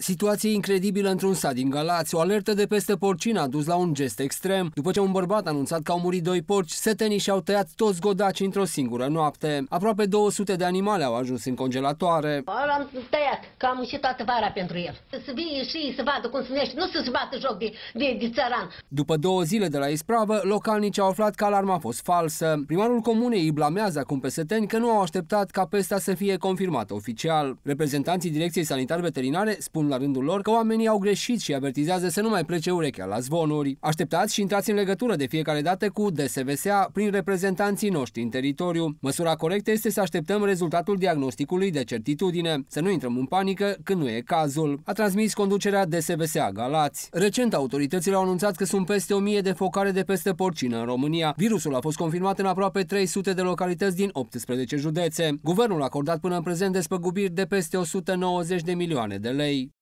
Situație incredibilă într-un sat din Galați, o alertă de peste porcina a dus la un gest extrem, după ce un bărbat a anunțat că au murit doi porci, setenii și-au tăiat toți godaci într-o singură noapte. Aproape 200 de animale au ajuns în congelatoare. L-am tăiat, că am ieșit toată vara pentru el. Să vii și să vadă cum sunește, nu să-și bată joc de, de, de țăran. După două zile de la ispravă, localnici au aflat că alarma a fost falsă. Primarul comunei îi blamează acum pe seteni că nu au așteptat ca pesta să fie confirmată oficial. Reprezentanții Direcției Sanitar Veterinare spun la rândul lor că oamenii au greșit și avertizează să nu mai plece urechea la zvonuri. Așteptați și intrați în legătură de fiecare dată cu DSVSA prin reprezentanții noștri în teritoriu. Măsura corectă este să așteptăm rezultatul diagnosticului de certitudine, să nu intrăm în panică când nu e cazul, a transmis conducerea DSVSA Galați. Recent, autoritățile au anunțat că sunt peste 1000 de focare de peste porcină în România. Virusul a fost confirmat în aproape 300 de localități din 18 județe. Guvernul a acordat până în prezent despăgubiri de peste 190 de milioane de lei.